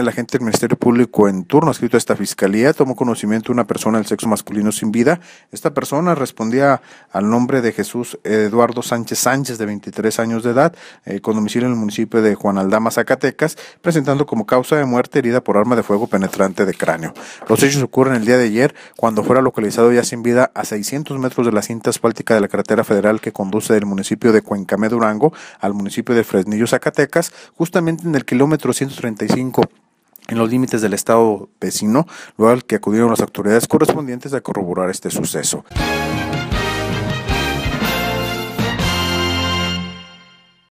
el agente del Ministerio Público en turno, escrito a esta fiscalía, tomó conocimiento de una persona del sexo masculino sin vida. Esta persona respondía al nombre de Jesús Eduardo Sánchez Sánchez, de 23 años de edad, eh, con domicilio en el municipio de Juan Aldama, Zacatecas, presentando como causa de muerte herida por arma de fuego penetrante de cráneo. Los hechos ocurren el día de ayer, cuando fuera localizado ya sin vida a 600 metros de la cinta asfáltica de la carretera federal que conduce del municipio de Cuencamé, Durango, al municipio de Fresnillo, Zacatecas, justamente en el kilómetro 135 en los límites del estado vecino, lo al que acudieron las autoridades correspondientes a corroborar este suceso.